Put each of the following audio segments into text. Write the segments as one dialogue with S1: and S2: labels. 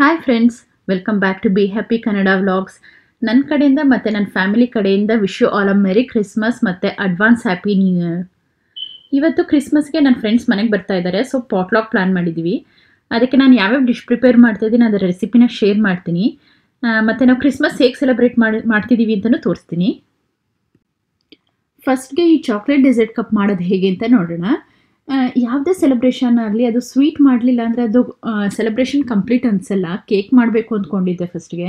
S1: Hi friends welcome back to B happy Kannada vlogs ನನ್ನ ಕಡೆಯಿಂದ ಮತ್ತು ನನ್ನ ಫ್ಯಾಮಿಲಿ ಕಡೆಯಿಂದ you all a merry Christmas ಮತ್ತು ಅಡ್ವಾನ್ಸ್ ಹ್ಯಾಪಿ ನ್ಯೂ ಇಯರ್ ಇವತ್ತು ಕ್ರಿಸ್ಮಸ್ಗೆ ನನ್ನ ಫ್ರೆಂಡ್ಸ್ ಮನೆಗೆ ಬರ್ತಾ ಇದ್ದಾರೆ ಸೊ ಪಾಟ್ಲಾಗ್ ಪ್ಲ್ಯಾನ್ ಮಾಡಿದ್ದೀವಿ ಅದಕ್ಕೆ ನಾನು ಯಾವ್ಯಾವ ಡಿಶ್ ಪ್ರಿಪೇರ್ ಮಾಡ್ತಾ ಇದ್ದೀನಿ ಅದರ ರೆಸಿಪಿನ ಶೇರ್ ಮಾಡ್ತೀನಿ ಮತ್ತು ನಾವು ಕ್ರಿಸ್ಮಸ್ ಹೇಗೆ ಸೆಲೆಬ್ರೇಟ್ ಮಾಡಿ ಮಾಡ್ತಿದ್ದೀವಿ ಅಂತಲೂ ತೋರಿಸ್ತೀನಿ ಫಸ್ಟ್ಗೆ ಈ ಚಾಕ್ಲೇಟ್ ಡೆಸರ್ಟ್ ಕಪ್ ಮಾಡೋದು ಹೇಗೆ ಅಂತ ನೋಡೋಣ ಯಾವುದೇ ಸೆಲೆಬ್ರೇಷನ್ ಆಗಲಿ ಅದು ಸ್ವೀಟ್ ಮಾಡಲಿಲ್ಲ ಅಂದರೆ ಅದು ಸೆಲೆಬ್ರೇಷನ್ ಕಂಪ್ಲೀಟ್ ಅನಿಸಲ್ಲ ಕೇಕ್ ಮಾಡಬೇಕು ಅಂದ್ಕೊಂಡಿದ್ದೆ ಫಸ್ಟ್ಗೆ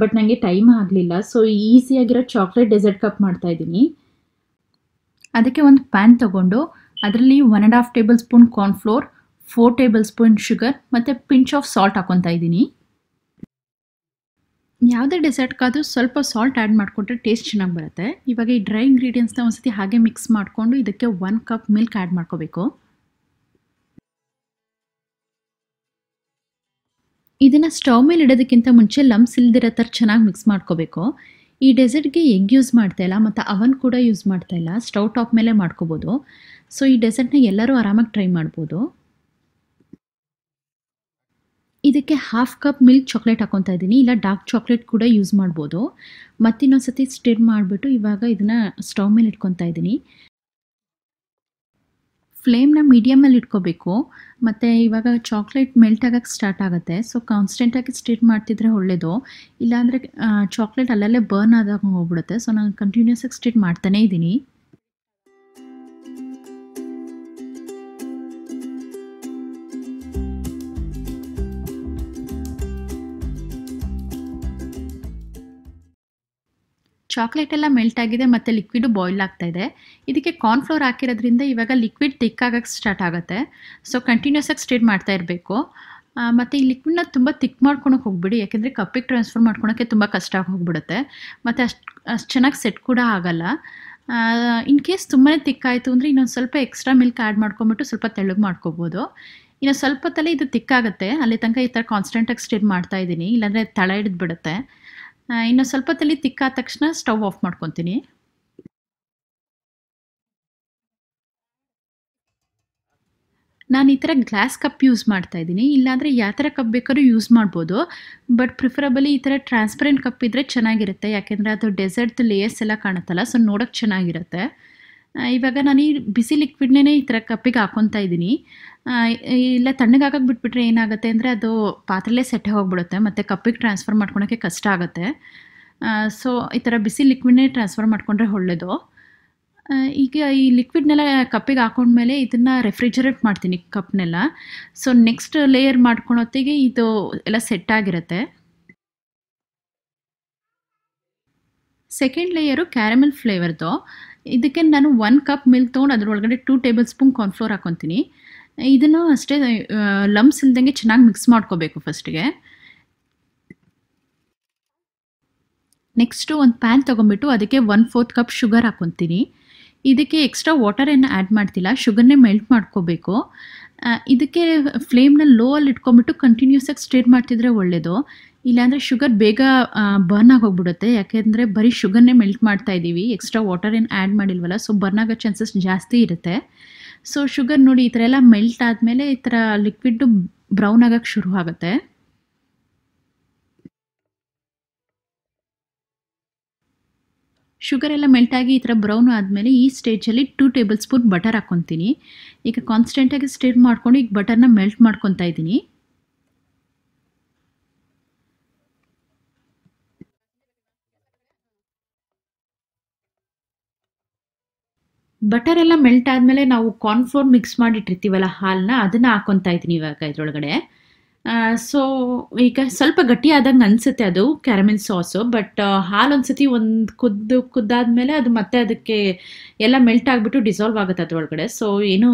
S1: ಬಟ್ ನನಗೆ ಟೈಮ್ ಆಗಲಿಲ್ಲ ಸೊ ಈಸಿಯಾಗಿರೋ ಚಾಕ್ಲೇಟ್ ಡೆಸರ್ಟ್ ಕಪ್ ಮಾಡ್ತಾ ಇದ್ದೀನಿ ಅದಕ್ಕೆ ಒಂದು ಪ್ಯಾನ್ ತೊಗೊಂಡು ಅದರಲ್ಲಿ one and half tablespoon cornflour four tablespoon sugar ಮತ್ತು ಪಿಂಚ್ ಆಫ್ ಸಾಲ್ಟ್ ಹಾಕೊತಾ ಇದ್ದೀನಿ ಯಾವುದೇ ಡೆಸರ್ಟ್ಗಾದರೂ ಸ್ವಲ್ಪ ಸಾಲ್ಟ್ ಆ್ಯಡ್ ಮಾಡಿಕೊಂಡ್ರೆ ಟೇಸ್ಟ್ ಚೆನ್ನಾಗಿ ಬರುತ್ತೆ ಇವಾಗ ಈ ಡ್ರೈ ಇಂಗ್ರೀಡಿಯೆಂಟ್ಸ್ನ ಒಂದ್ಸತಿ ಹಾಗೆ ಮಿಕ್ಸ್ ಮಾಡಿಕೊಂಡು ಇದಕ್ಕೆ ಒನ್ ಕಪ್ ಮಿಲ್ಕ್ ಆ್ಯಡ್ ಮಾಡ್ಕೋಬೇಕು ಇದನ್ನು ಸ್ಟವ್ ಮೇಲೆ ಇಡೋದಕ್ಕಿಂತ ಮುಂಚೆ ಲಮ್ಸ್ ಇಲ್ದಿರೋ ಥರ ಚೆನ್ನಾಗಿ ಮಿಕ್ಸ್ ಮಾಡ್ಕೋಬೇಕು ಈ ಡೆಸರ್ಟ್ಗೆ ಎಗ್ ಯೂಸ್ ಮಾಡ್ತಾ ಇಲ್ಲ ಮತ್ತು ಅವನ್ ಕೂಡ ಯೂಸ್ ಮಾಡ್ತಾ ಇಲ್ಲ ಸ್ಟವ್ ಟಾಪ್ ಮೇಲೆ ಮಾಡ್ಕೋಬೋದು ಸೊ ಈ ಡೆಸರ್ಟ್ನ ಎಲ್ಲರೂ ಆರಾಮಾಗಿ ಟ್ರೈ ಮಾಡ್ಬೋದು ಇದಕ್ಕೆ ಹಾಫ್ ಕಪ್ ಮಿಲ್ಕ್ ಚಾಕ್ಲೇಟ್ ಹಾಕೊತಾ ಇದ್ದೀನಿ ಇಲ್ಲ ಡಾರ್ಕ್ ಚಾಕ್ಲೇಟ್ ಕೂಡ ಯೂಸ್ ಮಾಡ್ಬೋದು ಮತ್ತಿನ್ನೊಂದು ಸತಿ ಸ್ಟಿರ್ ಮಾಡಿಬಿಟ್ಟು ಇವಾಗ ಇದನ್ನು ಸ್ಟವ್ ಮೇಲೆ ಇಟ್ಕೊತಾ ಇದ್ದೀನಿ ಫ್ಲೇಮ್ನ ಮೀಡಿಯಮಲ್ಲಿ ಇಟ್ಕೋಬೇಕು ಮತ್ತು ಇವಾಗ ಚಾಕ್ಲೇಟ್ ಮೆಲ್ಟ್ ಆಗೋಕ್ಕೆ ಸ್ಟಾರ್ಟ್ ಆಗುತ್ತೆ ಸೊ ಕಾನ್ಸ್ಟೆಂಟಾಗಿ ಸ್ಟಿರ್ ಮಾಡ್ತಿದ್ರೆ ಒಳ್ಳೆಯದು ಇಲ್ಲಾಂದರೆ ಚಾಕ್ಲೇಟ್ ಅಲ್ಲಲ್ಲೇ ಬರ್ನ್ ಆದಾಗ ಹೋಗ್ಬಿಡುತ್ತೆ ಸೊ ನಾನು ಕಂಟಿನ್ಯೂಸ್ ಆಗಿ ಸ್ಟಿರ್ ಮಾಡ್ತಾನೇ ಇದ್ದೀನಿ ಚಾಕ್ಲೇಟ್ ಎಲ್ಲ ಮೆಲ್ಟ್ ಆಗಿದೆ ಮತ್ತು ಲಿಕ್ವಿಡು ಬಾಯ್ಲ್ ಆಗ್ತಾ ಇದೆ ಇದಕ್ಕೆ ಕಾರ್ನ್ಫ್ಲೋರ್ ಹಾಕಿರೋದ್ರಿಂದ ಇವಾಗ ಲಿಕ್ವಿಡ್ ತಿಕ್ ಆಗೋಕ್ಕೆ ಸ್ಟಾರ್ಟ್ ಆಗುತ್ತೆ ಸೊ ಕಂಟಿನ್ಯೂಸ್ ಆಗಿ ಸ್ಟೇಟ್ ಮಾಡ್ತಾ ಇರಬೇಕು ಮತ್ತು ಈ ಲಿಕ್ವಿಡ್ನ ತುಂಬ ತಿಕ್ ಮಾಡ್ಕೊಳಕ್ಕೆ ಹೋಗ್ಬಿಡಿ ಯಾಕೆಂದರೆ ಕಪ್ಪಿಗೆ ಟ್ರಾನ್ಸ್ಫರ್ ಮಾಡ್ಕೊಳಕ್ಕೆ ತುಂಬ ಕಷ್ಟ ಹೋಗ್ಬಿಡುತ್ತೆ ಮತ್ತು ಅಷ್ಟು ಅಷ್ಟು ಚೆನ್ನಾಗಿ ಸೆಟ್ ಕೂಡ ಆಗೋಲ್ಲ ಇನ್ ಕೇಸ್ ತುಂಬಾ ತಿಕ್ಕಾಯಿತು ಅಂದರೆ ಇನ್ನೊಂದು ಸ್ವಲ್ಪ ಎಕ್ಸ್ಟ್ರಾ ಮಿಲ್ಕ್ ಆ್ಯಡ್ ಮಾಡ್ಕೊಂಬಿಟ್ಟು ಸ್ವಲ್ಪ ತೆಳ್ಳಗೆ ಮಾಡ್ಕೊಬೋದು ಇನ್ನು ಸ್ವಲ್ಪ ತಲೆ ಇದು ತಿಕ್ಕಾಗುತ್ತೆ ಅಲ್ಲಿ ತನಕ ಈ ಥರ ಕಾನ್ಸ್ಟೆಂಟಾಗಿ ಸ್ಟಿರ್ ಮಾಡ್ತಾ ಇದ್ದೀನಿ ಇಲ್ಲಾಂದರೆ ತಳ ಹಿಡಿದ್ಬಿಡುತ್ತೆ ಇನ್ನು ಸ್ವಲ್ಪ ತಲೆ ತಿಕ್ಕಾದ ತಕ್ಷಣ ಸ್ಟವ್ ಆಫ್ ಮಾಡ್ಕೊತೀನಿ ನಾನು ಈ ಥರ ಗ್ಲಾಸ್ ಕಪ್ ಯೂಸ್ ಮಾಡ್ತಾ ಇದ್ದೀನಿ ಇಲ್ಲಾಂದರೆ ಯಾವ ಥರ ಕಪ್ ಬೇಕಾದ್ರೂ ಯೂಸ್ ಮಾಡ್ಬೋದು ಬಟ್ ಪ್ರಿಫರಬಲಿ ಈ ಥರ ಟ್ರಾನ್ಸ್ಪರೆಂಟ್ ಕಪ್ ಇದ್ದರೆ ಚೆನ್ನಾಗಿರುತ್ತೆ ಯಾಕೆಂದರೆ ಅದು ಡೆಸರ್ಟ್ ಲೇಯರ್ಸ್ ಎಲ್ಲ ಕಾಣುತ್ತಲ್ಲ ಸೊ ನೋಡೋಕ್ಕೆ ಚೆನ್ನಾಗಿರುತ್ತೆ ಇವಾಗ ನಾನು ಈ ಬಿಸಿ ಲಿಕ್ವಿಡ್ನೇ ಈ ಥರ ಕಪ್ಪಿಗೆ ಹಾಕೊತಾ ಇದ್ದೀನಿ ಇಲ್ಲ ತಣ್ಣಗೆ ಹಾಕಕ್ಕೆ ಬಿಟ್ಬಿಟ್ರೆ ಏನಾಗುತ್ತೆ ಅಂದರೆ ಅದು ಪಾತ್ರೆಲೇ ಸೆಟ್ಟೆ ಹೋಗ್ಬಿಡುತ್ತೆ ಮತ್ತು ಕಪ್ಪಿಗೆ ಟ್ರಾನ್ಸ್ಫರ್ ಮಾಡ್ಕೊಳಕ್ಕೆ ಕಷ್ಟ ಆಗುತ್ತೆ ಸೊ ಈ ಥರ ಬಿಸಿ ಲಿಕ್ವಿಡ್ನೇ ಟ್ರಾನ್ಸ್ಫರ್ ಮಾಡಿಕೊಂಡ್ರೆ ಒಳ್ಳೆಯದು ಈಗ ಈ ಲಿಕ್ವಿಡ್ನೆಲ್ಲ ಕಪ್ಪಿಗೆ ಹಾಕೊಂಡ್ಮೇಲೆ ಇದನ್ನು ರೆಫ್ರಿಜರೇಟ್ ಮಾಡ್ತೀನಿ ಕಪ್ನೆಲ್ಲ ಸೊ ನೆಕ್ಸ್ಟ್ ಲೇಯರ್ ಮಾಡ್ಕೊಳೊತ್ತಿಗೆ ಇದು ಎಲ್ಲ ಸೆಟ್ ಆಗಿರುತ್ತೆ ಸೆಕೆಂಡ್ ಲೇಯರು ಕ್ಯಾರಮೆಲ್ ಫ್ಲೇವರ್ದು ಇದಕ್ಕೆ ನಾನು ಒನ್ ಕಪ್ ಮಿಲ್ಕ್ ತೊಗೊಂಡು ಅದರೊಳಗಡೆ ಟೂ ಟೇಬಲ್ ಸ್ಪೂನ್ ಕಾರ್ನ್ಫ್ಲೋರ್ ಹಾಕೊತೀನಿ ಇದನ್ನು ಅಷ್ಟೇ ಲಮ್ಸ್ ಇಲ್ದಂಗೆ ಚೆನ್ನಾಗಿ ಮಿಕ್ಸ್ ಮಾಡ್ಕೋಬೇಕು ಫಸ್ಟಿಗೆ ನೆಕ್ಸ್ಟು ಒಂದು ಪ್ಯಾನ್ ತೊಗೊಂಬಿಟ್ಟು ಅದಕ್ಕೆ ಒನ್ ಫೋರ್ತ್ ಕಪ್ ಶುಗರ್ ಹಾಕೊತೀನಿ ಇದಕ್ಕೆ ಎಕ್ಸ್ಟ್ರಾ ವಾಟರ್ ಏನು ಆ್ಯಡ್ ಮಾಡ್ತಿಲ್ಲ ಶುಗರ್ನೇ ಮೆಲ್ಟ್ ಮಾಡ್ಕೋಬೇಕು ಇದಕ್ಕೆ ಫ್ಲೇಮ್ನ ಲೋ ಅಲ್ಲಿ ಇಟ್ಕೊಂಬಿಟ್ಟು ಕಂಟಿನ್ಯೂಸ್ ಆಗಿ ಸ್ಟೇರ್ ಮಾಡ್ತಿದ್ರೆ ಒಳ್ಳೆಯದು ಇಲ್ಲಾಂದರೆ ಶುಗರ್ ಬೇಗ ಬರ್ನ್ ಆಗೋಗ್ಬಿಡುತ್ತೆ ಯಾಕೆಂದರೆ ಬರೀ ಶುಗರ್ನೇ ಮೆಲ್ಟ್ ಮಾಡ್ತಾ ಇದ್ದೀವಿ ಎಕ್ಸ್ಟ್ರಾ ವಾಟರ್ ಏನು ಆ್ಯಡ್ ಮಾಡಿಲ್ವಲ್ಲ ಸೊ ಬರ್ನ್ ಆಗೋ ಚಾನ್ಸಸ್ ಜಾಸ್ತಿ ಇರುತ್ತೆ ಸೊ ಶುಗರ್ ನೋಡಿ ಈ ಥರ ಎಲ್ಲ ಮೆಲ್ಟ್ ಆದಮೇಲೆ ಈ ಥರ ಲಿಕ್ವಿಡ್ ಬ್ರೌನ್ ಆಗೋಕ್ಕೆ ಶುರು ಆಗುತ್ತೆ ಶುಗರ್ ಎಲ್ಲ ಮೆಲ್ಟಾಗಿ ಈ ಥರ ಬ್ರೌನ್ ಆದಮೇಲೆ ಈ ಸ್ಟೇಜಲ್ಲಿ ಟೂ ಟೇಬಲ್ ಸ್ಪೂನ್ ಬಟರ್ ಹಾಕ್ಕೊತೀನಿ ಈಗ ಕಾನ್ಸ್ಟೆಂಟಾಗಿ ಸ್ಟಿರ್ ಮಾಡ್ಕೊಂಡು ಈಗ ಬಟರ್ನ ಮೆಲ್ಟ್ ಮಾಡ್ಕೊತಾ ಇದ್ದೀನಿ ಬಟರ್ ಎಲ್ಲ ಮೆಲ್ಟ್ ಆದಮೇಲೆ ನಾವು ಕಾರ್ನ್ಫ್ಲೋರ್ ಮಿಕ್ಸ್ ಮಾಡಿಟ್ಟಿರ್ತೀವಲ್ಲ ಹಾಲನ್ನ ಅದನ್ನ ಹಾಕೊತಾ ಇದ್ದೀನಿ ಇವಾಗ ಇದರೊಳಗಡೆ ಸೊ ಈಗ ಸ್ವಲ್ಪ ಗಟ್ಟಿ ಆದಂಗೆ ಅನಿಸುತ್ತೆ ಅದು ಕ್ಯಾರಮಿನ್ ಸಾಸು ಬಟ್ ಹಾಲು ಒಂದ್ಸತಿ ಒಂದು ಕುದ್ದು ಕುದ್ದಾದ್ಮೇಲೆ ಅದು ಮತ್ತೆ ಅದಕ್ಕೆ ಎಲ್ಲ ಮೆಲ್ಟ್ ಆಗಿಬಿಟ್ಟು ಡಿಸಾಲ್ವ್ ಆಗುತ್ತೆ ಅದರೊಳಗಡೆ ಸೊ ಏನೂ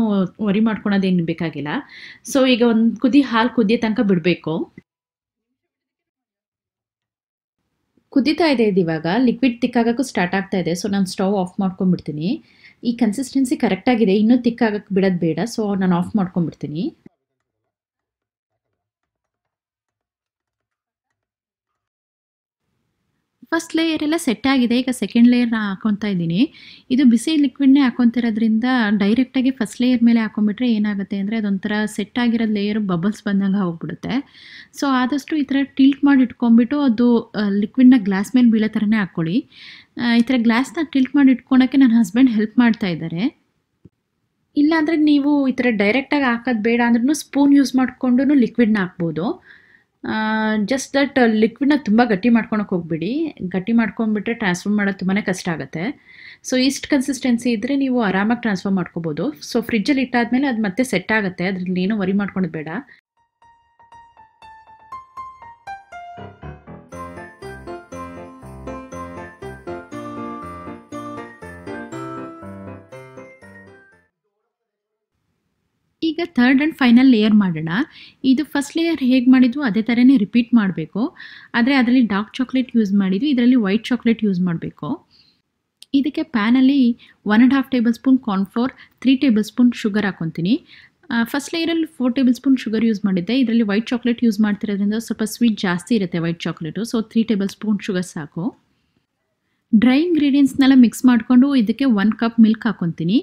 S1: ವರಿ ಮಾಡ್ಕೊಳೋದೇನು ಬೇಕಾಗಿಲ್ಲ ಸೊ ಈಗ ಒಂದು ಕುದಿ ಹಾಲು ಕುದಿಯೋ ತನಕ ಬಿಡಬೇಕು ಕುದಿತಾ ಇದೆ ಇದು ಇವಾಗ ಲಿಕ್ವಿಡ್ ತಿಕ್ಕಾಗಕ್ಕೂ ಸ್ಟಾರ್ಟ್ ಆಗ್ತಾ ಇದೆ ಸೊ ನಾನು ಸ್ಟವ್ ಆಫ್ ಮಾಡ್ಕೊಂಡ್ಬಿಡ್ತೀನಿ ಈ ಕನ್ಸಿಸ್ಟೆನ್ಸಿ ಕರೆಕ್ಟಾಗಿದೆ ಇನ್ನೂ ತಿಕ್ಕಾಗಕ್ಕೆ ಬಿಡೋದು ಬೇಡ ಸೊ ನಾನು ಆಫ್ ಮಾಡ್ಕೊಂಡ್ಬಿಡ್ತೀನಿ ಫಸ್ಟ್ ಲೇಯರ್ ಎಲ್ಲ ಸೆಟ್ ಆಗಿದೆ ಈಗ ಸೆಕೆಂಡ್ ಲೇಯರ್ನ ಹಾಕೊತಾ ಇದ್ದೀನಿ ಇದು ಬಿಸಿ ಲಿಕ್ವಿಡ್ನೇ ಹಾಕೊತಿರೋದ್ರಿಂದ ಡೈರೆಕ್ಟಾಗಿ ಫಸ್ಟ್ ಲೇಯರ್ ಮೇಲೆ ಹಾಕೊಂಡ್ಬಿಟ್ರೆ ಏನಾಗುತ್ತೆ ಅಂದರೆ ಅದೊಂಥರ ಸೆಟ್ ಆಗಿರೋ ಲೇಯರ್ ಬಬಲ್ಸ್ ಬಂದಂಗೆ ಹೋಗ್ಬಿಡುತ್ತೆ ಸೊ ಆದಷ್ಟು ಈ ಥರ ಟಿಲ್ಟ್ ಮಾಡಿ ಇಟ್ಕೊಂಡ್ಬಿಟ್ಟು ಅದು ಲಿಕ್ವಿಡ್ನ ಗ್ಲಾಸ್ ಮೇಲೆ ಬೀಳೋ ಥರನೇ ಹಾಕ್ಕೊಳ್ಳಿ ಈ ಥರ ಗ್ಲಾಸ್ನ ಟಿಲ್ಟ್ ಮಾಡಿ ಇಟ್ಕೊಳೋಕ್ಕೆ ನನ್ನ ಹಸ್ಬೆಂಡ್ ಹೆಲ್ಪ್ ಮಾಡ್ತಾ ಇದ್ದಾರೆ ಇಲ್ಲಾಂದರೆ ನೀವು ಈ ಥರ ಡೈರೆಕ್ಟಾಗಿ ಹಾಕೋದು ಬೇಡ ಅಂದ್ರೂ ಸ್ಪೂನ್ ಯೂಸ್ ಮಾಡಿಕೊಂಡು ಲಿಕ್ವಿಡ್ನ ಹಾಕ್ಬೋದು ಜಸ್ಟ್ ದಟ್ ಲಿಕ್ವಿಡ್ನ ತುಂಬ ಗಟ್ಟಿ ಮಾಡ್ಕೊಳಕ್ಕೆ ಹೋಗ್ಬಿಡಿ ಗಟ್ಟಿ ಮಾಡ್ಕೊಂಡ್ಬಿಟ್ರೆ ಟ್ರಾನ್ಸ್ಫರ್ ಮಾಡೋದು ತುಂಬಾ ಕಷ್ಟ ಆಗುತ್ತೆ ಸೊ ಇಷ್ಟು ಕನ್ಸಿಸ್ಟೆನ್ಸಿ ಇದ್ದರೆ ನೀವು ಆರಾಮಾಗಿ ಟ್ರಾನ್ಸ್ಫರ್ ಮಾಡ್ಕೋಬೋದು ಸೊ ಫ್ರಿಜ್ಜಲ್ಲಿ ಇಟ್ಟಾದ್ಮೇಲೆ ಅದು ಮತ್ತೆ ಸೆಟ್ ಆಗುತ್ತೆ ಅದ್ರಲ್ಲಿ ಏನೂ ವರಿ ಮಾಡ್ಕೊಂಡು ಬೇಡ ಈಗ ಥರ್ಡ್ ಆ್ಯಂಡ್ ಫೈನಲ್ ಲೇಯರ್ ಮಾಡೋಣ ಇದು ಫಸ್ಟ್ ಲೇಯರ್ ಹೇಗೆ ಮಾಡಿದ್ವು ಅದೇ ಥರನೇ ರಿಪೀಟ್ ಮಾಡಬೇಕು ಆದರೆ ಅದರಲ್ಲಿ ಡಾರ್ಕ್ ಚಾಕ್ಲೇಟ್ ಯೂಸ್ ಮಾಡಿದ್ವಿ ಇದರಲ್ಲಿ ವೈಟ್ ಚಾಕ್ಲೇಟ್ ಯೂಸ್ ಮಾಡಬೇಕು ಇದಕ್ಕೆ ಪ್ಯಾನಲ್ಲಿ one and half tablespoon cornflour three tablespoon sugar ಹಾಕೊತೀನಿ ಫಸ್ಟ್ ಲೇಯರಲ್ಲಿ four tablespoon sugar use ಮಾಡಿದ್ದೆ ಇದರಲ್ಲಿ ವೈಟ್ ಚಾಕ್ಲೇಟ್ ಯೂಸ್ ಮಾಡ್ತಿರೋದ್ರಿಂದ ಸ್ವಲ್ಪ ಸ್ವೀಟ್ ಜಾಸ್ತಿ ಇರುತ್ತೆ white chocolate so three tablespoon sugar ಸಾಕು ಡ್ರೈ ಇಂಗ್ರೀಡಿಯೆಂಟ್ಸ್ನೆಲ್ಲ ಮಿಕ್ಸ್ ಮಾಡಿಕೊಂಡು ಇದಕ್ಕೆ ಒನ್ ಕಪ್ ಮಿಲ್ಕ್ ಹಾಕೊತೀನಿ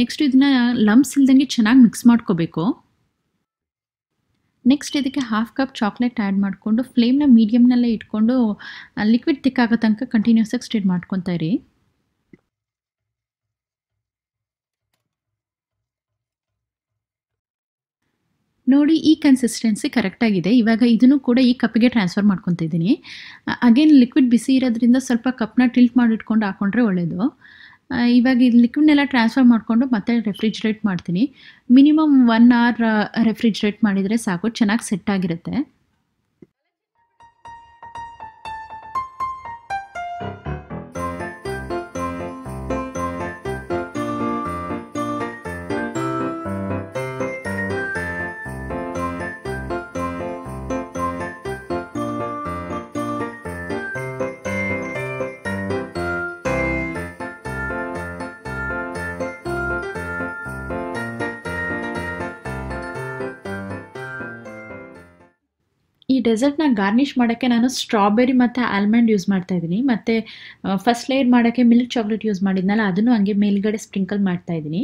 S1: ನೆಕ್ಸ್ಟ್ ಇದನ್ನ ಲಂಪ್ಸ್ ಇಲ್ದಂಗೆ ಚೆನ್ನಾಗಿ ಮಿಕ್ಸ್ ಮಾಡ್ಕೋಬೇಕು ನೆಕ್ಸ್ಟ್ ಇದಕ್ಕೆ ಹಾಫ್ ಕಪ್ ಚಾಕ್ಲೇಟ್ ಆ್ಯಡ್ ಮಾಡಿಕೊಂಡು ಫ್ಲೇಮ್ನ ಮೀಡಿಯಮ್ನಲ್ಲೇ ಇಟ್ಕೊಂಡು ಲಿಕ್ವಿಡ್ ತಿಕ್ಕಾಗೋ ತನಕ ಕಂಟಿನ್ಯೂಸ್ ಆಗಿ ಸ್ಟೇಟ್ ಮಾಡ್ಕೊತಾ ಇರಿ ನೋಡಿ ಈ ಕನ್ಸಿಸ್ಟೆನ್ಸಿ ಕರೆಕ್ಟಾಗಿದೆ ಇವಾಗ ಇದನ್ನು ಕೂಡ ಈ ಕಪ್ಪಿಗೆ ಟ್ರಾನ್ಸ್ಫರ್ ಮಾಡ್ಕೊತಿದ್ದೀನಿ ಅಗೇನ್ ಲಿಕ್ವಿಡ್ ಬಿಸಿ ಇರೋದ್ರಿಂದ ಸ್ವಲ್ಪ ಕಪ್ನ ಟಿಲ್ಟ್ ಮಾಡಿಟ್ಕೊಂಡು ಹಾಕೊಂಡ್ರೆ ಒಳ್ಳೆಯದು ಇವಾಗ ಇದು ಲಿಕ್ವಿಡ್ನೆಲ್ಲ ಟ್ರಾನ್ಸ್ಫರ್ ಮಾಡಿಕೊಂಡು ಮತ್ತೆ ರೆಫ್ರಿಜ್ರೇಟ್ ಮಾಡ್ತೀನಿ ಮಿನಿಮಮ್ ಒನ್ ಅವರ್ ರೆಫ್ರಿಜ್ರೇಟ್ ಮಾಡಿದರೆ ಸಾಕು ಚೆನ್ನಾಗಿ ಸೆಟ್ ಆಗಿರುತ್ತೆ ಈ ಡೆಸರ್ಟ್ನ ಗಾರ್ನಿಶ್ ಮಾಡೋಕ್ಕೆ ನಾನು ಸ್ಟ್ರಾಬೆರಿ ಮತ್ತು ಆಲ್ಮಂಡ್ ಯೂಸ್ ಮಾಡ್ತಾ ಇದ್ದೀನಿ ಮತ್ತು ಫಸ್ಟ್ ಲೇಯರ್ ಮಾಡೋಕ್ಕೆ ಮಿಲ್ಕ್ ಚಾಕ್ಲೇಟ್ ಯೂಸ್ ಮಾಡಿದ್ನಲ್ಲ ಅದನ್ನು ಹಂಗೆ ಮೇಲ್ಗಡೆ ಸ್ಪ್ರಿಂಕಲ್ ಮಾಡ್ತಾ ಇದ್ದೀನಿ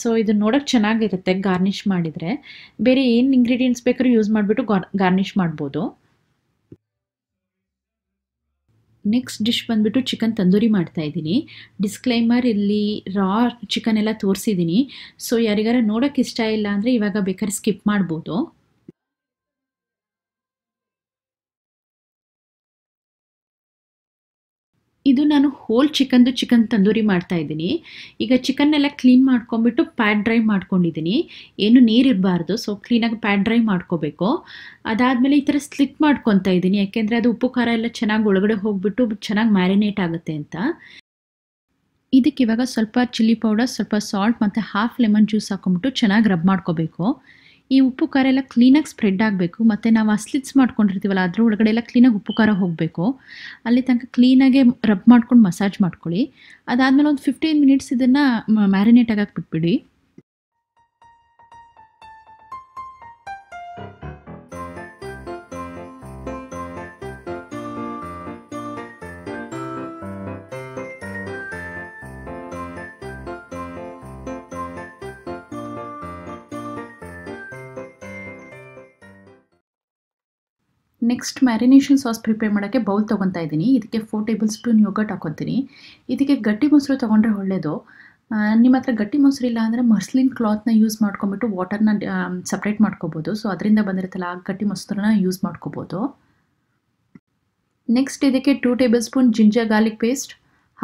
S1: ಸೊ ಇದು ನೋಡೋಕ್ಕೆ ಚೆನ್ನಾಗಿರುತ್ತೆ ಗಾರ್ನಿಶ್ ಮಾಡಿದರೆ ಬೇರೆ ಏನು ಇಂಗ್ರೀಡಿಯೆಂಟ್ಸ್ ಬೇಕಾದ್ರೂ ಯೂಸ್ ಮಾಡಿಬಿಟ್ಟು ಗಾರ್ನಿಶ್ ಮಾಡ್ಬೋದು ನೆಕ್ಸ್ಟ್ ಡಿಶ್ ಬಂದ್ಬಿಟ್ಟು ಚಿಕನ್ ತಂದೂರಿ ಮಾಡ್ತಾ ಇದ್ದೀನಿ ಡಿಸ್ಕ್ಲೈಮರ್ ಇಲ್ಲಿ ರಾ ಚಿಕನ್ ಎಲ್ಲ ತೋರಿಸಿದ್ದೀನಿ ಸೊ ಯಾರಿಗಾರ ನೋಡೋಕ್ಕೆ ಇಷ್ಟ ಇಲ್ಲ ಅಂದರೆ ಇವಾಗ ಬೇಕಾದ್ರೆ ಸ್ಕಿಪ್ ಮಾಡ್ಬೋದು ಇದು ನಾನು ಹೋಲ್ ಚಿಕನ್ದು ಚಿಕನ್ ತಂದೂರಿ ಮಾಡ್ತಾ ಇದ್ದೀನಿ ಈಗ ಚಿಕನ್ನೆಲ್ಲ ಕ್ಲೀನ್ ಮಾಡ್ಕೊಂಬಿಟ್ಟು ಪ್ಯಾಡ್ ಡ್ರೈ ಮಾಡ್ಕೊಂಡಿದ್ದೀನಿ ಏನು ನೀರಿರಬಾರ್ದು ಸೊ ಕ್ಲೀನಾಗಿ ಪ್ಯಾಡ್ ಡ್ರೈ ಮಾಡ್ಕೋಬೇಕು ಅದಾದಮೇಲೆ ಈ ಥರ ಸ್ಲಿಕ್ ಮಾಡ್ಕೊತಾ ಇದ್ದೀನಿ ಯಾಕೆಂದರೆ ಅದು ಉಪ್ಪು ಖಾರ ಎಲ್ಲ ಚೆನ್ನಾಗಿ ಒಳಗಡೆ ಹೋಗ್ಬಿಟ್ಟು ಚೆನ್ನಾಗಿ ಮ್ಯಾರಿನೇಟ್ ಆಗುತ್ತೆ ಅಂತ ಇದಕ್ಕೆ ಇವಾಗ ಸ್ವಲ್ಪ ಚಿಲ್ಲಿ ಪೌಡರ್ ಸ್ವಲ್ಪ ಸಾಲ್ಟ್ ಮತ್ತು ಹಾಫ್ ಲೆಮನ್ ಜ್ಯೂಸ್ ಹಾಕೊಂಬಿಟ್ಟು ಚೆನ್ನಾಗಿ ರಬ್ ಮಾಡ್ಕೋಬೇಕು ಈ ಉಪ್ಪು ಖಾರ ಎಲ್ಲ ಕ್ಲೀನಾಗಿ ಸ್ಪ್ರೆಡ್ ಆಗಬೇಕು ಮತ್ತು ನಾವು ಅಸ್ಲಿಟ್ಸ್ ಮಾಡ್ಕೊಂಡಿರ್ತೀವಲ್ಲ ಅದ್ರ ಒಳಗಡೆ ಎಲ್ಲ ಕ್ಲೀನಾಗಿ ಉಪ್ಪು ಖಾರ ಹೋಗಬೇಕು ಅಲ್ಲಿ ತನಕ ಕ್ಲೀನಾಗೆ ರಬ್ ಮಾಡ್ಕೊಂಡು ಮಸಾಜ್ ಮಾಡ್ಕೊಳ್ಳಿ ಅದಾದಮೇಲೆ ಒಂದು ಫಿಫ್ಟೀನ್ ಮಿನಿಟ್ಸ್ ಇದನ್ನು ಮ್ಯಾರಿನೇಟ್ ಆಗಕ್ಕೆ ಬಿಟ್ಬಿಡಿ ನೆಕ್ಸ್ಟ್ ಮ್ಯಾರಿನೇಷನ್ ಸಾಸ್ ಪ್ರಿಪೇರ್ ಮಾಡೋಕ್ಕೆ ಬೌಲ್ ತೊಗೊತಾ ಇದ್ದೀನಿ ಇದಕ್ಕೆ ಫೋರ್ ಟೇಬಲ್ ಸ್ಪೂನ್ ಯೋಗಟ್ ಹಾಕೋತೀನಿ ಇದಕ್ಕೆ ಗಟ್ಟಿ ಮೊಸರು ತೊಗೊಂಡ್ರೆ ಒಳ್ಳೆಯದು ನಿಮ್ಮ ಹತ್ರ ಗಟ್ಟಿ ಮೊಸರು ಇಲ್ಲ ಅಂದರೆ ಮಸ್ಲಿನ್ ಕ್ಲಾತ್ನ ಯೂಸ್ ಮಾಡ್ಕೊಂಬಿಟ್ಟು ವಾಟರ್ನ ಸಪ್ರೇಟ್ ಮಾಡ್ಕೋಬೋದು ಸೊ ಅದರಿಂದ ಬಂದಿರುತ್ತಲ್ಲ ಆ ಗಟ್ಟಿ ಮೊಸರನ್ನ ಯೂಸ್ ಮಾಡ್ಕೋಬೋದು ನೆಕ್ಸ್ಟ್ ಇದಕ್ಕೆ two tablespoon ginger garlic paste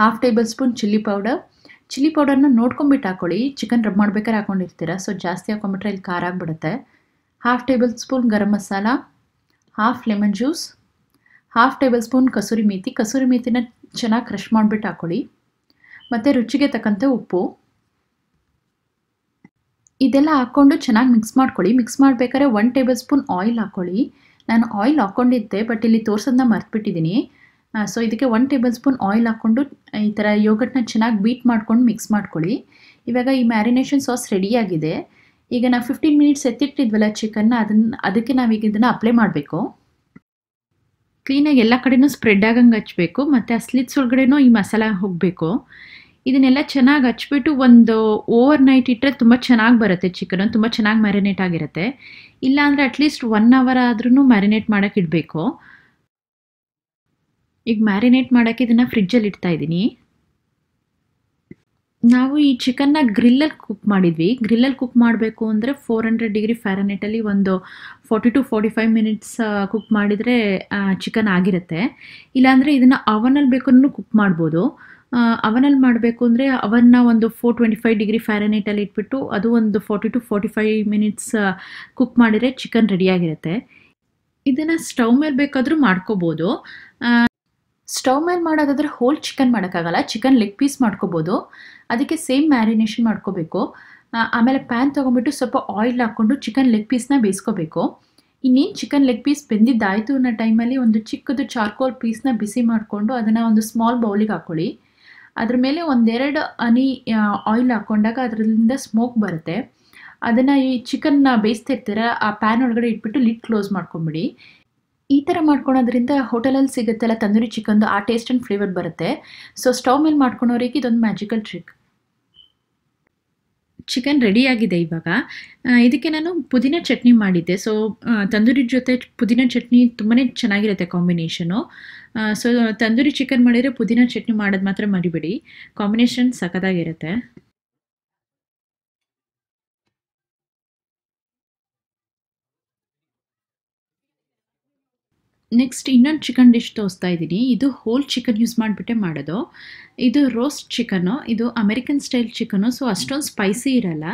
S1: half tablespoon chilli powder chilli ಪೌಡರ್ನ ನೋಡ್ಕೊಂಬಿಟ್ಟು ಹಾಕೊಳ್ಳಿ ಚಿಕನ್ ರಬ್ ಮಾಡ್ಬೇಕಾದ್ರೆ ಹಾಕೊಂಡಿರ್ತೀರ ಸೊ ಜಾಸ್ತಿ ಹಾಕೊಂಬಿಟ್ರೆ ಇಲ್ಲಿ ಖಾರ ಆಗಿಬಿಡುತ್ತೆ half tablespoon garam masala half lemon juice half tablespoon kasuri methi kasuri ಮೇತಿನ ಚೆನ್ನಾಗಿ ಕ್ರಷ್ ಮಾಡಿಬಿಟ್ಟು ಹಾಕೊಳ್ಳಿ ಮತ್ತು ರುಚಿಗೆ ತಕ್ಕಂತೆ ಉಪ್ಪು ಇದೆಲ್ಲ ಹಾಕ್ಕೊಂಡು ಚೆನ್ನಾಗಿ ಮಿಕ್ಸ್ ಮಾಡ್ಕೊಳ್ಳಿ ಮಿಕ್ಸ್ ಮಾಡಬೇಕಾದ್ರೆ ಒನ್ ಟೇಬಲ್ ಸ್ಪೂನ್ ಆಯಿಲ್ ಹಾಕ್ಕೊಳ್ಳಿ ನಾನು ಆಯಿಲ್ ಹಾಕ್ಕೊಂಡಿದ್ದೆ ಬಟ್ ಇಲ್ಲಿ ತೋರ್ಸೋದನ್ನ ಮರ್ತ್ಬಿಟ್ಟಿದ್ದೀನಿ ಸೊ ಇದಕ್ಕೆ ಒನ್ ಟೇಬಲ್ ಸ್ಪೂನ್ ಆಯಿಲ್ ಹಾಕ್ಕೊಂಡು ಈ ಥರ ಯೋಗಟ್ನ ಚೆನ್ನಾಗಿ ಬೀಟ್ ಮಾಡ್ಕೊಂಡು ಮಿಕ್ಸ್ ಮಾಡ್ಕೊಳ್ಳಿ ಇವಾಗ ಈ ಮ್ಯಾರಿನೇಷನ್ ಸಾಸ್ ರೆಡಿಯಾಗಿದೆ ಈಗ ನಾವು ಫಿಫ್ಟೀನ್ ಮಿನಿಟ್ಸ್ ಎತ್ತಿಟ್ಟಿದ್ವಲ್ಲ ಚಿಕನ್ನ ಅದನ್ನ ಅದಕ್ಕೆ ನಾವೀಗ ಇದನ್ನು ಅಪ್ಲೈ ಮಾಡಬೇಕು ಕ್ಲೀನಾಗಿ ಎಲ್ಲ ಕಡೆನೂ ಸ್ಪ್ರೆಡ್ ಆಗಂಗೆ ಹಚ್ಚಬೇಕು ಮತ್ತು ಆ ಸ್ಲಿಟ್ಸ್ ಒಳಗಡೆನೂ ಈ ಮಸಾಲ ಹೋಗಬೇಕು ಇದನ್ನೆಲ್ಲ ಚೆನ್ನಾಗಿ ಹಚ್ಬಿಟ್ಟು ಒಂದು ಓವರ್ ನೈಟ್ ಇಟ್ಟರೆ ತುಂಬ ಚೆನ್ನಾಗಿ ಬರುತ್ತೆ ಚಿಕನ್ ತುಂಬ ಚೆನ್ನಾಗಿ ಮ್ಯಾರಿನೇಟ್ ಆಗಿರುತ್ತೆ ಇಲ್ಲಾಂದರೆ ಅಟ್ಲೀಸ್ಟ್ ಒನ್ ಅವರ್ ಆದ್ರೂ ಮ್ಯಾರಿನೇಟ್ ಮಾಡೋಕೆ ಇಡಬೇಕು ಈಗ ಮ್ಯಾರಿನೇಟ್ ಮಾಡೋಕ್ಕೆ ಇದನ್ನು ಫ್ರಿಜ್ಜಲ್ಲಿ ಇಡ್ತಾ ಇದ್ದೀನಿ ನಾವು ಈ ಚಿಕನ್ನ ಗ್ರಿಲ್ಲಲ್ಲಿ ಕುಕ್ ಮಾಡಿದ್ವಿ ಗ್ರಿಲ್ಲಲ್ಲಿ ಕುಕ್ ಮಾಡಬೇಕು ಅಂದರೆ ಫೋರ್ ಹಂಡ್ರೆಡ್ ಡಿಗ್ರಿ ಫ್ಯಾರನೆಟಲ್ಲಿ ಒಂದು forty to forty five minutes cook ಮಾಡಿದರೆ ಚಿಕನ್ ಆಗಿರುತ್ತೆ ಇಲ್ಲಾಂದರೆ ಇದನ್ನು ಅವನಲ್ಲಿ ಬೇಕನ್ನು ಕುಕ್ ಮಾಡ್ಬೋದು ಅವನಲ್ಲಿ ಮಾಡಬೇಕು ಅಂದರೆ ಅವನ್ನ ಒಂದು ಫೋರ್ ಟ್ವೆಂಟಿ ಫೈವ್ ಡಿಗ್ರಿ ಫ್ಯಾರನೇಟಲ್ಲಿ ಇಟ್ಬಿಟ್ಟು ಅದು ಒಂದು forty to forty five minutes cook ಮಾಡಿದರೆ ಚಿಕನ್ ರೆಡಿಯಾಗಿರುತ್ತೆ ಇದನ್ನು ಸ್ಟವ್ ಮೇಲೆ ಬೇಕಾದರೂ ಮಾಡ್ಕೋಬೋದು ಸ್ಟವ್ ಮೇಲೆ ಮಾಡೋದಾದ್ರೆ ಹೋಲ್ ಚಿಕನ್ ಮಾಡೋಕ್ಕಾಗಲ್ಲ ಚಿಕನ್ ಲೆಗ್ ಪೀಸ್ ಮಾಡ್ಕೋಬೋದು ಅದಕ್ಕೆ ಸೇಮ್ ಮ್ಯಾರಿನೇಷನ್ ಮಾಡ್ಕೋಬೇಕು ಆಮೇಲೆ ಪ್ಯಾನ್ ತೊಗೊಂಬಿಟ್ಟು ಸ್ವಲ್ಪ ಆಯಿಲ್ ಹಾಕ್ಕೊಂಡು ಚಿಕನ್ ಲೆಗ್ ಪೀಸ್ನ ಬೇಯಿಸ್ಕೋಬೇಕು ಇನ್ನೇನು ಚಿಕನ್ ಲೆಗ್ ಪೀಸ್ ಬೆಂದಿದ್ದಾಯಿತು ಅನ್ನೋ ಟೈಮಲ್ಲಿ ಒಂದು ಚಿಕ್ಕದು ಚಾರ್ಕೋಲ್ ಪೀಸ್ನ ಬಿಸಿ ಮಾಡಿಕೊಂಡು ಅದನ್ನು ಒಂದು ಸ್ಮಾಲ್ ಬೌಲಿಗೆ ಹಾಕ್ಕೊಳ್ಳಿ ಅದ್ರ ಮೇಲೆ ಒಂದೆರಡು ಹನಿ ಆಯಿಲ್ ಹಾಕ್ಕೊಂಡಾಗ ಅದರಿಂದ ಸ್ಮೋಕ್ ಬರುತ್ತೆ ಅದನ್ನು ಈ ಚಿಕನ್ನ ಬೇಯಿಸ್ತಾ ಇರ್ತೀರ ಆ ಪ್ಯಾನ್ ಒಳಗಡೆ ಇಟ್ಬಿಟ್ಟು ಲಿಡ್ ಕ್ಲೋಸ್ ಮಾಡ್ಕೊಂಬಿಡಿ ಈ ಥರ ಮಾಡ್ಕೊಳೋದ್ರಿಂದ ಹೋಟೆಲಲ್ಲಿ ಸಿಗುತ್ತಲ್ಲ ತಂದೂರಿ ಚಿಕನ್ದು ಆ ಟೇಸ್ಟ್ ಆ್ಯಂಡ್ ಫ್ಲೇವರ್ ಬರುತ್ತೆ ಸೊ ಸ್ಟವ್ ಮೇಲೆ ಮಾಡ್ಕೊಳೋರಿಗೆ ಇದೊಂದು ಮ್ಯಾಜಿಕಲ್ ಟ್ರಿಕ್ ಚಿಕನ್ ರೆಡಿಯಾಗಿದೆ ಇವಾಗ ಇದಕ್ಕೆ ನಾನು ಪುದೀನ ಚಟ್ನಿ ಮಾಡಿದ್ದೆ ಸೊ ತಂದೂರಿ ಜೊತೆ ಪುದೀನ ಚಟ್ನಿ ತುಂಬಾ ಚೆನ್ನಾಗಿರುತ್ತೆ ಕಾಂಬಿನೇಷನು ಸೊ ತಂದೂರಿ ಚಿಕನ್ ಮಾಡಿದರೆ ಪುದೀನ ಚಟ್ನಿ ಮಾಡೋದು ಮಾತ್ರ ಮರಿಬೇಡಿ ಕಾಂಬಿನೇಷನ್ ಸಖತ್ತಾಗಿರುತ್ತೆ ನೆಕ್ಸ್ಟ್ ಇನ್ನೊಂದು ಚಿಕನ್ ಡಿಶ್ ತೋರಿಸ್ತಾ ಇದ್ದೀನಿ ಇದು ಹೋಲ್ ಚಿಕನ್ ಯೂಸ್ ಮಾಡಿಬಿಟ್ಟೆ ಮಾಡೋದು ಇದು ರೋಸ್ಟ್ ಚಿಕನು ಇದು ಅಮೆರಿಕನ್ ಸ್ಟೈಲ್ ಚಿಕನು ಸೊ ಅಷ್ಟೊಂದು ಸ್ಪೈಸಿ ಇರಲ್ಲ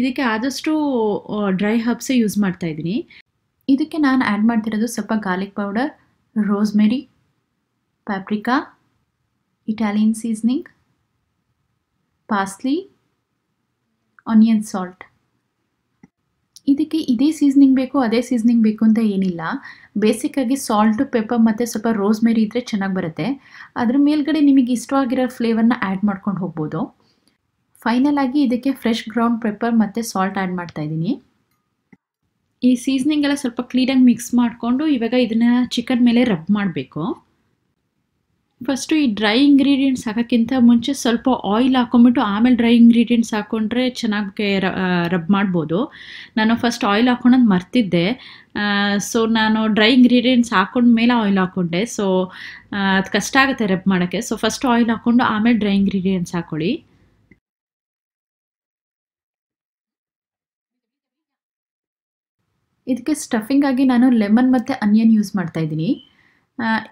S1: ಇದಕ್ಕೆ ಆದಷ್ಟು ಡ್ರೈ ಹರ್ಬ್ಸೇ ಯೂಸ್ ಮಾಡ್ತಾ ಇದ್ದೀನಿ ಇದಕ್ಕೆ ನಾನು ಆ್ಯಡ್ ಮಾಡ್ತಿರೋದು ಸ್ವಲ್ಪ garlic powder rosemary paprika Italian seasoning parsley onion salt ಇದಕ್ಕೆ ಇದೇ ಸೀಸನಿಂಗ್ ಬೇಕು ಅದೇ ಸೀಸನಿಂಗ್ ಬೇಕು ಅಂತ ಏನಿಲ್ಲ ಬೇಸಿಕ್ಕಾಗಿ ಸಾಲ್ಟು ಪೆಪ್ಪರ್ ಮತ್ತು ಸ್ವಲ್ಪ ರೋಸ್ ಮೇರಿ ಇದ್ದರೆ ಚೆನ್ನಾಗಿ ಬರುತ್ತೆ ಅದ್ರ ಮೇಲ್ಗಡೆ ನಿಮಗೆ ಇಷ್ಟವಾಗಿರೋ ಫ್ಲೇವರ್ನ ಆ್ಯಡ್ ಮಾಡ್ಕೊಂಡು ಹೋಗ್ಬೋದು ಫೈನಲ್ ಆಗಿ ಇದಕ್ಕೆ ಫ್ರೆಶ್ ಗ್ರೌಂಡ್ ಪೆಪ್ಪರ್ ಮತ್ತು ಸಾಲ್ಟ್ ಆ್ಯಡ್ ಮಾಡ್ತಾ ಇದ್ದೀನಿ ಈ ಸೀಸನಿಂಗ್ ಎಲ್ಲ ಸ್ವಲ್ಪ ಕ್ಲೀನಾಗಿ ಮಿಕ್ಸ್ ಮಾಡಿಕೊಂಡು ಇವಾಗ ಇದನ್ನು ಚಿಕನ್ ಮೇಲೆ ರಬ್ ಮಾಡಬೇಕು ಫಸ್ಟು ಈ ಡ್ರೈ ಇಂಗ್ರೀಡಿಯೆಂಟ್ಸ್ ಹಾಕೋಕ್ಕಿಂತ ಮುಂಚೆ ಸ್ವಲ್ಪ ಆಯಿಲ್ ಹಾಕೊಂಬಿಟ್ಟು ಆಮೇಲೆ ಡ್ರೈ ಇಂಗ್ರೀಡಿಯೆಂಟ್ಸ್ ಹಾಕ್ಕೊಂಡ್ರೆ ಚೆನ್ನಾಗಿ ರಬ್ ಮಾಡ್ಬೋದು ನಾನು ಫಸ್ಟ್ ಆಯಿಲ್ ಹಾಕ್ಕೊಳೋದು ಮರ್ತಿದ್ದೆ ಸೊ ನಾನು ಡ್ರೈ ಇಂಗ್ರೀಡಿಯೆಂಟ್ಸ್ ಮೇಲೆ ಆಯಿಲ್ ಹಾಕ್ಕೊಂಡೆ ಸೊ ಅದು ಕಷ್ಟ ಆಗುತ್ತೆ ರಬ್ ಮಾಡೋಕ್ಕೆ ಸೊ ಫಸ್ಟ್ ಆಯಿಲ್ ಹಾಕ್ಕೊಂಡು ಆಮೇಲೆ ಡ್ರೈ ಇಂಗ್ರೀಡಿಯೆಂಟ್ಸ್ ಹಾಕ್ಕೊಳ್ಳಿ ಇದಕ್ಕೆ ಸ್ಟಫಿಂಗಾಗಿ ನಾನು ಲೆಮನ್ ಮತ್ತು ಅನಿಯನ್ ಯೂಸ್ ಮಾಡ್ತಾಯಿದ್ದೀನಿ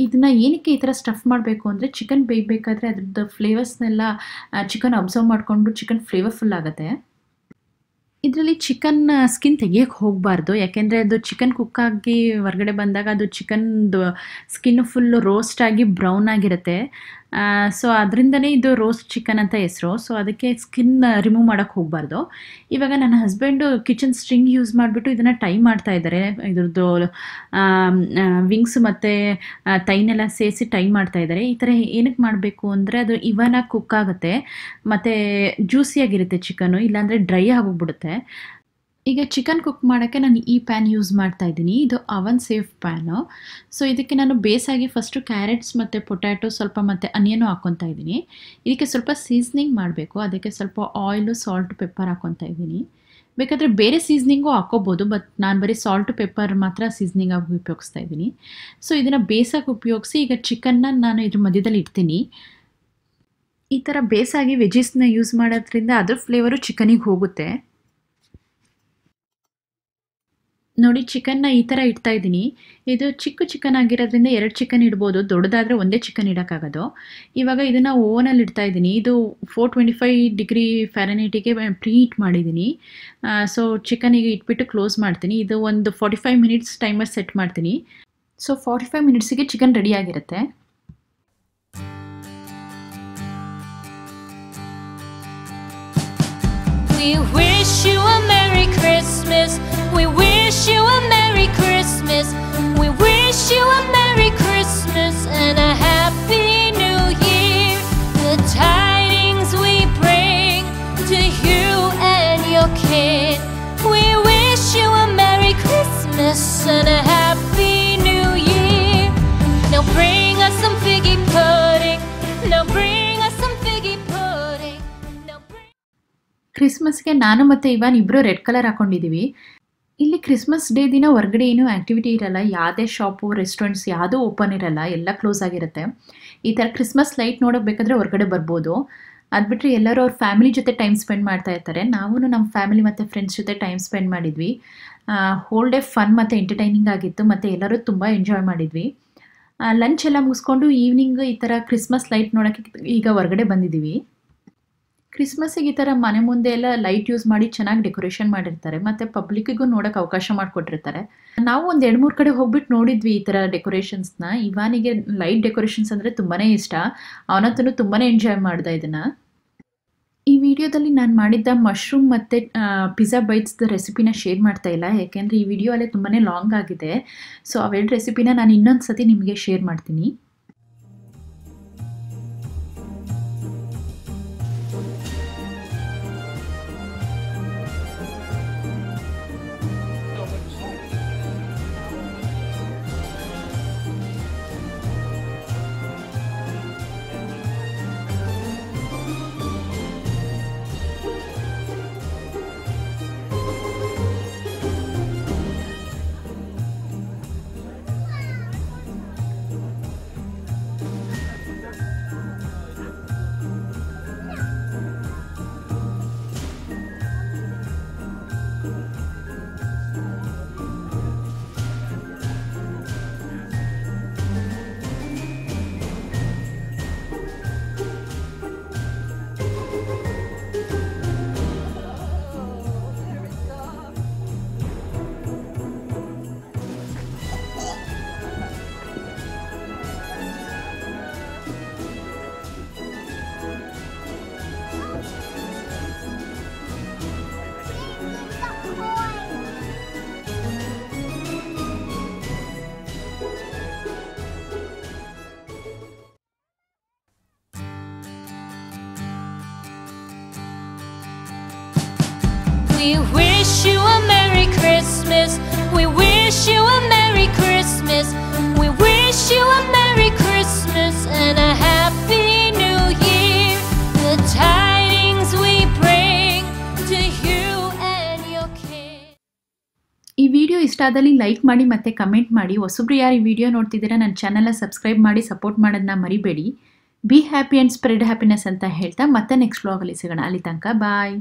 S1: ಇದನ್ನ ಏನಕ್ಕೆ ಈ ಥರ ಸ್ಟಫ್ ಮಾಡಬೇಕು ಅಂದರೆ ಚಿಕನ್ ಬೇಯಬೇಕಾದ್ರೆ ಅದ್ರದ್ದು ಫ್ಲೇವರ್ಸ್ನೆಲ್ಲ ಚಿಕನ್ ಅಬ್ಸರ್ವ್ ಮಾಡಿಕೊಂಡು ಚಿಕನ್ ಫ್ಲೇವರ್ಫುಲ್ ಆಗುತ್ತೆ ಇದರಲ್ಲಿ ಚಿಕನ್ ಸ್ಕಿನ್ ತೆಗಿಯೋಕ್ಕೆ ಹೋಗಬಾರ್ದು ಯಾಕೆಂದರೆ ಅದು ಚಿಕನ್ ಕುಕ್ಕಾಗಿ ಹೊರಗಡೆ ಬಂದಾಗ ಅದು ಚಿಕನ್ದು ಸ್ಕಿನ್ ಫುಲ್ಲು ರೋಸ್ಟ್ ಆಗಿ ಬ್ರೌನ್ ಆಗಿರುತ್ತೆ ಸೊ ಅದರಿಂದನೇ ಇದು ರೋಸ್ಟ್ ಚಿಕನ್ ಅಂತ ಹೆಸರು ಸೊ ಅದಕ್ಕೆ ಸ್ಕಿನ್ ರಿಮೂವ್ ಮಾಡೋಕ್ಕೆ ಹೋಗಬಾರ್ದು ಇವಾಗ ನನ್ನ ಹಸ್ಬೆಂಡು ಕಿಚನ್ ಸ್ಟ್ರಿಂಗ್ ಯೂಸ್ ಮಾಡಿಬಿಟ್ಟು ಇದನ್ನು ಟೈ ಮಾಡ್ತಾ ಇದ್ದಾರೆ ಇದ್ರದ್ದು ವಿಂಗ್ಸ್ ಮತ್ತು ತೈನೆಲ್ಲ ಸೇರಿಸಿ ಟೈ ಮಾಡ್ತಾ ಇದ್ದಾರೆ ಈ ಥರ ಏನಕ್ಕೆ ಮಾಡಬೇಕು ಅಂದರೆ ಅದು ಇವನಾಗಿ ಕುಕ್ ಆಗುತ್ತೆ ಮತ್ತು ಜ್ಯೂಸಿಯಾಗಿರುತ್ತೆ ಚಿಕನು ಇಲ್ಲಾಂದರೆ ಡ್ರೈ ಆಗೋಗ್ಬಿಡುತ್ತೆ ಈಗ ಚಿಕನ್ ಕುಕ್ ಮಾಡೋಕ್ಕೆ ನಾನು ಈ ಪ್ಯಾನ್ ಯೂಸ್ ಮಾಡ್ತಾ ಇದ್ದೀನಿ ಇದು ಅವನ್ ಸೇಫ್ ಪ್ಯಾನು ಸೊ ಇದಕ್ಕೆ ನಾನು ಬೇಸಾಗಿ ಫಸ್ಟು ಕ್ಯಾರೆಟ್ಸ್ ಮತ್ತು ಪೊಟ್ಯಾಟೊ ಸ್ವಲ್ಪ ಮತ್ತು ಅನಿಯನ್ನು ಹಾಕ್ಕೊತಾ ಇದ್ದೀನಿ ಇದಕ್ಕೆ ಸ್ವಲ್ಪ ಸೀಸ್ನಿಂಗ್ ಮಾಡಬೇಕು ಅದಕ್ಕೆ ಸ್ವಲ್ಪ ಆಯಿಲು ಸಾಲ್ಟ್ ಪೆಪ್ಪರ್ ಹಾಕ್ಕೊತಾ ಇದ್ದೀನಿ ಬೇಕಾದರೆ ಬೇರೆ ಸೀಸ್ನಿಂಗು ಹಾಕ್ಕೋಬೋದು ಬಟ್ ನಾನು ಬರೀ ಸಾಲ್ಟ್ ಪೆಪ್ಪರ್ ಮಾತ್ರ ಸೀಸ್ನಿಂಗ್ ಆಗಿ ಉಪಯೋಗಿಸ್ತಾ ಇದ್ದೀನಿ ಸೊ ಇದನ್ನು ಬೇಸಾಗಿ ಉಪಯೋಗಿಸಿ ಈಗ ಚಿಕನ್ನ ನಾನು ಇದ್ರ ಮಧ್ಯದಲ್ಲಿ ಇಡ್ತೀನಿ ಈ ಥರ ಬೇಸಾಗಿ ವೆಜೀಸ್ನ ಯೂಸ್ ಮಾಡೋದ್ರಿಂದ ಅದ್ರ ಫ್ಲೇವರು ಚಿಕನಿಗೆ ಹೋಗುತ್ತೆ ನೋಡಿ ಚಿಕನ್ನ ಈ ಥರ ಇಡ್ತಾ ಇದ್ದೀನಿ ಇದು ಚಿಕ್ಕ ಚಿಕನ್ ಆಗಿರೋದ್ರಿಂದ ಎರಡು ಚಿಕನ್ ಇಡ್ಬೋದು ದೊಡ್ಡದಾದರೆ ಒಂದೇ ಚಿಕನ್ ಇಡೋಕ್ಕಾಗೋದು ಇವಾಗ ಇದನ್ನು ಓವನಲ್ಲಿ ಇಡ್ತಾ ಇದ್ದೀನಿ ಇದು ಫೋರ್ ಟ್ವೆಂಟಿ ಫೈವ್ ಡಿಗ್ರಿ ಫ್ಯಾರನೈಟಿಗೆ ಪ್ರೀ ಹೀಟ್ ಮಾಡಿದ್ದೀನಿ ಸೊ ಚಿಕನಿಗೆ ಇಟ್ಬಿಟ್ಟು ಕ್ಲೋಸ್ ಮಾಡ್ತೀನಿ ಇದು ಒಂದು forty five minutes timer set ಮಾಡ್ತೀನಿ ಸೊ ಫಾರ್ಟಿ ಫೈವ್ ಮಿನಿಟ್ಸಿಗೆ ಚಿಕನ್ ರೆಡಿಯಾಗಿರುತ್ತೆ We wish you a ಕ್ರಿಸ್ಮಸ್ಗೆ ನಾನು ಮತ್ತು ಇವನ್ ಇಬ್ಬರು ರೆಡ್ ಕಲರ್ ಹಾಕೊಂಡಿದ್ದೀವಿ ಇಲ್ಲಿ ಕ್ರಿಸ್ಮಸ್ ಡೇ ದಿನ ಹೊರಗಡೆ ಏನೂ ಆ್ಯಕ್ಟಿವಿಟಿ ಇರಲ್ಲ ಯಾವುದೇ ಶಾಪು ರೆಸ್ಟೋರೆಂಟ್ಸ್ ಯಾವುದೂ ಓಪನ್ ಇರಲ್ಲ ಎಲ್ಲ ಕ್ಲೋಸ್ ಆಗಿರುತ್ತೆ ಈ ಥರ ಕ್ರಿಸ್ಮಸ್ ಲೈಟ್ ನೋಡೋಕೆ ಬೇಕಾದರೆ ಹೊರಗಡೆ ಬರ್ಬೋದು ಅದು ಬಿಟ್ಟರೆ ಎಲ್ಲರೂ ಅವ್ರ ಫ್ಯಾಮಿಲಿ ಜೊತೆ ಟೈಮ್ ಸ್ಪೆಂಡ್ ಮಾಡ್ತಾ ಇರ್ತಾರೆ ನಾವು ನಮ್ಮ ಫ್ಯಾಮಿಲಿ ಮತ್ತು ಫ್ರೆಂಡ್ಸ್ ಜೊತೆ ಟೈಮ್ ಸ್ಪೆಂಡ್ ಮಾಡಿದ್ವಿ ಹೋಲ್ ಡೇ ಫನ್ ಮತ್ತು ಎಂಟರ್ಟೈನಿಂಗ್ ಆಗಿತ್ತು ಮತ್ತು ಎಲ್ಲರೂ ತುಂಬ ಎಂಜಾಯ್ ಮಾಡಿದ್ವಿ ಲಂಚ್ ಎಲ್ಲ ಮುಗಿಸ್ಕೊಂಡು ಈವ್ನಿಂಗ್ ಈ ಥರ ಕ್ರಿಸ್ಮಸ್ ಲೈಟ್ ನೋಡೋಕ್ಕೆ ಈಗ ಹೊರಗಡೆ ಬಂದಿದ್ದೀವಿ ಕ್ರಿಸ್ಮಸ್ಸಿಗೆ ಈ ಥರ ಮನೆ ಮುಂದೆ ಎಲ್ಲ ಲೈಟ್ ಯೂಸ್ ಮಾಡಿ ಚೆನ್ನಾಗಿ ಡೆಕೋರೇಷನ್ ಮಾಡಿರ್ತಾರೆ ಮತ್ತು ಪಬ್ಲಿಕ್ಕಿಗೂ ನೋಡೋಕೆ ಅವಕಾಶ ಮಾಡಿಕೊಟ್ಟಿರ್ತಾರೆ ನಾವು ಒಂದು ಎರಡು ಮೂರು ಕಡೆ ಹೋಗ್ಬಿಟ್ಟು ನೋಡಿದ್ವಿ ಈ ಥರ ಡೆಕೋರೇಷನ್ಸ್ನ ಇವಾನಿಗೆ ಲೈಟ್ ಡೆಕೋರೇಷನ್ಸ್ ಅಂದರೆ ತುಂಬಾ ಇಷ್ಟ ಅವನತ್ತೂ ತುಂಬಾ ಎಂಜಾಯ್ ಮಾಡ್ದೆ ಇದನ್ನು ಈ ವಿಡಿಯೋದಲ್ಲಿ ನಾನು ಮಾಡಿದ್ದ ಮಶ್ರೂಮ್ ಮತ್ತು ಪಿಜ್ಜಾ ಬೈಟ್ಸ್ದು ರೆಸಿಪಿನ ಶೇರ್ ಮಾಡ್ತಾ ಇಲ್ಲ ಯಾಕೆಂದರೆ ಈ ವಿಡಿಯೋ ಅಲ್ಲೇ ತುಂಬಾ ಲಾಂಗ್ ಆಗಿದೆ ಸೊ ಅವೆರಡು ರೆಸಿಪಿನ ನಾನು ಇನ್ನೊಂದು ಸತಿ ನಿಮಗೆ ಶೇರ್ ಮಾಡ್ತೀನಿ We wish you a Merry Christmas. We wish you a Merry Christmas. We wish you a Merry Christmas and a Happy New Year. The tidings we bring to you and your king. ಈ video ಇಷ್ಟ ಆದಲ್ಲಿ like ಮಾಡಿ ಮತ್ತೆ comment ಮಾಡಿ ಹೊಸಬ್ರು ಯಾರು ಈ video ನೋಡ್ತಿದ್ದೀರಾ ನನ್ನ ಚಾನಲ್ನ ಸಬ್ಸ್ಕ್ರೈಬ್ ಮಾಡಿ ಸಪೋರ್ಟ್ ಮಾಡೋದನ್ನ ಮರಿಬೇಡಿ be happy and spread happiness ಅಂತ ಹೇಳ್ತಾ ಮತ್ತೆ ನೆಕ್ಸ್ಟ್ ವ್ಲಾಗಲ್ಲಿ ಸಿಗೋಣ ಅಲ್ಲಿ ತನಕ ಬಾಯ್